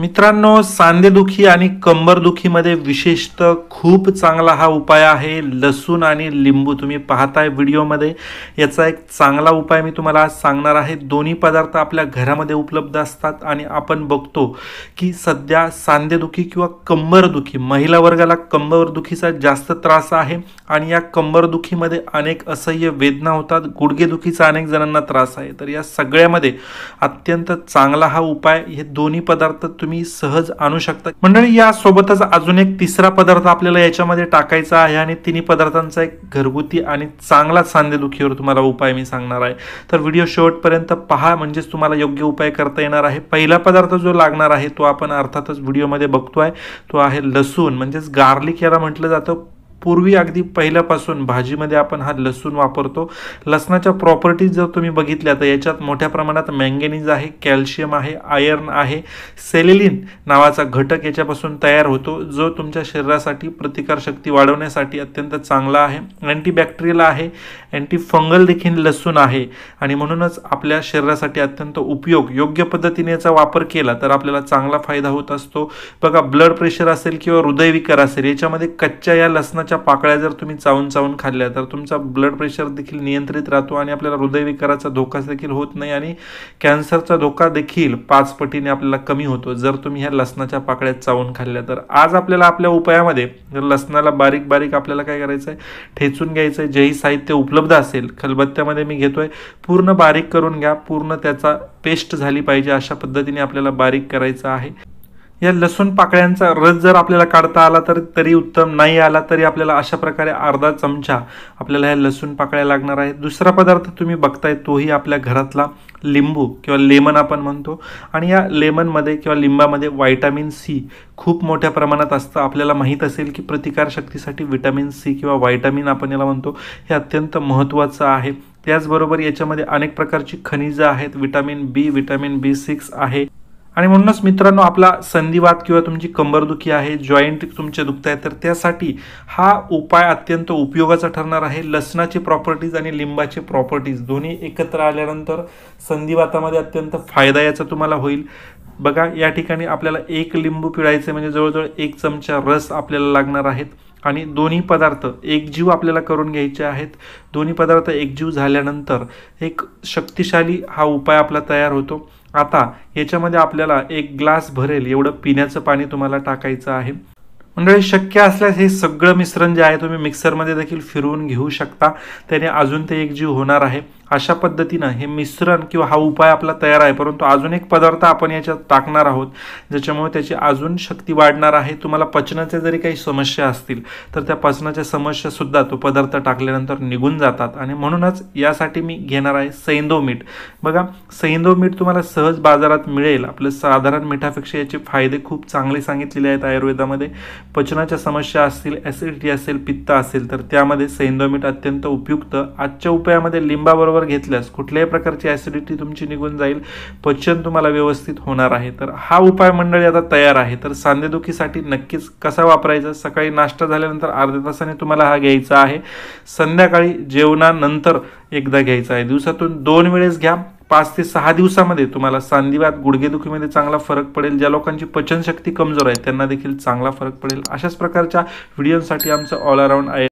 मित्रांनो सांधेदुखी आणि कंबरदुखीमध्ये विशेषतः खूप चांगला हा उपाय आहे लसूण आणि लिंबू तुम्ही पाहताय व्हिडिओमध्ये याचा एक चांगला उपाय मी तुम्हाला आज सांगणार आहे दोन्ही पदार्थ आपल्या घरामध्ये उपलब्ध असतात आणि आपण बघतो की सध्या सांधेदुखी किंवा कंबरदुखी महिला वर्गाला कंबरदुखीचा जास्त त्रास आहे आणि या कंबरदुखीमध्ये अनेक असह्य वेदना होतात गुडघेदुखीचा अनेक जणांना त्रास आहे तर या सगळ्यामध्ये अत्यंत चांगला हा उपाय हे दोन्ही पदार्थ तुम्ही सहज आणू शकता मंडळी यासोबतच अजून एक तिसरा पदार्थ आपल्याला याच्यामध्ये टाकायचा आहे आणि तिन्ही पदार्थांचा एक घरगुती आणि चांगला सांधेदुखीवर तुम्हाला उपाय मी सांगणार आहे तर व्हिडिओ शेवटपर्यंत पहा म्हणजेच तुम्हाला योग्य उपाय करता येणार आहे पहिला पदार्थ जो लागणार आहे तो आपण अर्थातच व्हिडिओमध्ये बघतो तो आहे लसूण म्हणजेच गार्लिक याला म्हटलं जातं पूर्वी अगदी पहिल्यापासून भाजीमध्ये आपण हा लसूण वापरतो लसणाच्या प्रॉपर्टीज जर तुम्ही बघितल्या तर याच्यात मोठ्या प्रमाणात मँगेनीज आहे कॅल्शियम आहे आयर्न आहे सेलेलिन नावाचा घटक याच्यापासून तयार होतो जो तुमच्या शरीरासाठी प्रतिकारशक्ती वाढवण्यासाठी अत्यंत चांगला आहे अँटीबॅक्टेरियल आहे अँटी फंगल देखील लसूण आहे आणि म्हणूनच आपल्या शरीरासाठी अत्यंत उपयोग योग्य पद्धतीने याचा वापर केला तर आपल्याला चांगला फायदा होत असतो बघा ब्लड प्रेशर असेल किंवा हृदयविकार असेल याच्यामध्ये कच्च्या या लसणाच्या प्रकारच्या पाकळ्या जर तुम्ही चावून चावून खाल्ल्या तर तुमचा ब्लड प्रेशर देखील नियंत्रित राहतो आणि आपल्याला हृदयविकाराचा धोका देखील होत नाही आणि कॅन्सरचा धोका देखील पाच पटीने आपल्याला कमी होतो जर तुम्ही ह्या लसणाच्या पाकळ्या चावून खाल्ल्या तर आज आपल्याला आपल्या उपायामध्ये लसणाला बारीक बारीक आपल्याला काय करायचं आहे ठेचून घ्यायचं आहे जेही साहित्य उपलब्ध असेल खलबत्त्यामध्ये मी घेतोय पूर्ण बारीक करून घ्या पूर्ण त्याचा पेस्ट झाली पाहिजे अशा पद्धतीने आपल्याला बारीक करायचं आहे या लसूण पाकळ्यांचा रस जर आपल्याला काढता आला तर तरी उत्तम नाही आला तरी आपल्याला अशा प्रकारे अर्धा चमचा आपल्याला ह्या लसूण पाकळ्या लागणार आहे दुसरा पदार्थ तुम्ही बघताय तोही आपल्या घरातला लिंबू किंवा लेमन आपण म्हणतो आणि या लेमनमध्ये किंवा लिंबामध्ये व्हायटामिन सी खूप मोठ्या प्रमाणात असतं आपल्याला माहीत असेल की प्रतिकारशक्तीसाठी विटॅमिन सी किंवा व्हायटामिन आपण याला म्हणतो हे अत्यंत महत्त्वाचं आहे त्याचबरोबर याच्यामध्ये अनेक प्रकारची खनिजं आहेत vitamin B vitamin B six आहे आणि म्हणूनच मित्रांनो आपला संधिवात किंवा तुमची कंबरदुखी आहे जॉईंट तुमचे दुखत आहे तर त्यासाठी हा उपाय अत्यंत उपयोगाचा ठरणार आहे लसणाची प्रॉपर्टीज आणि लिंबाची प्रॉपर्टीज दोन्ही एकत्र आल्यानंतर संधिवातामध्ये अत्यंत फायदा याचा तुम्हाला होईल बघा या ठिकाणी आपल्याला एक लिंबू पिळायचे म्हणजे जवळजवळ एक चमचा रस आपल्याला लागणार आहेत आणि दोन्ही पदार्थ एकजीव आपल्याला करून घ्यायचे आहेत दोन्ही पदार्थ एकजीव झाल्यानंतर एक शक्तिशाली हा उपाय आपला तयार होतो आता याच्यामध्ये आपल्याला एक ग्लास भरेल एवढं पिण्याचं पाणी तुम्हाला टाकायचं आहे मंडळी शक्य असल्यास हे सगळं मिश्रण जे आहे तुम्ही मिक्सरमध्ये देखील फिरवून घेऊ शकता त्याने अजून ते एकजीव होणार आहे अशा पद्धतीनं हे मिश्रण किंवा हा उपाय आपला तयार आहे परंतु अजून एक पदार्थ आपण याच्यात टाकणार आहोत ज्याच्यामुळे त्याची अजून शक्ती वाढणार आहे तुम्हाला पचनाच्या जरी काही समस्या असतील तर त्या पचनाच्या समस्यासुद्धा तो पदार्थ टाकल्यानंतर निघून जातात आणि म्हणूनच यासाठी मी घेणार आहे सैंदो मीठ बघा सैंदो मीठ तुम्हाला सहज बाजारात मिळेल आपलं साधारण मिठापेक्षा याचे फायदे खूप चांगले सांगितलेले आहेत आयुर्वेदामध्ये पचनाच्या समस्या असतील ॲसिडिटी असेल पित्त असेल तर त्यामध्ये सैंदो मीठ अत्यंत उपयुक्त आजच्या उपायामध्ये लिंबाबरोबर घेतल्यास कुठल्याही प्रकारची ॲसिडिटी तुमची निघून जाईल पचन तुम्हाला व्यवस्थित होणार आहे तर हा उपाय मंडळी आता तयार आहे तर सांधेदुखीसाठी नक्कीच कसा वापरायचा सकाळी नाश्ता झाल्यानंतर अर्ध्या तासाने तुम्हाला हा घ्यायचा आहे संध्याकाळी जेवणानंतर एकदा घ्यायचा आहे दिवसातून दोन वेळेस घ्या पाच ते सहा दिवसामध्ये तुम्हाला सांधिवात गुडघेदुखीमध्ये चांगला फरक पडेल ज्या लोकांची पचनशक्ती कमजोर आहे त्यांना देखील चांगला फरक पडेल अशाच प्रकारच्या व्हिडिओसाठी आमचं ऑल अराऊंड आहे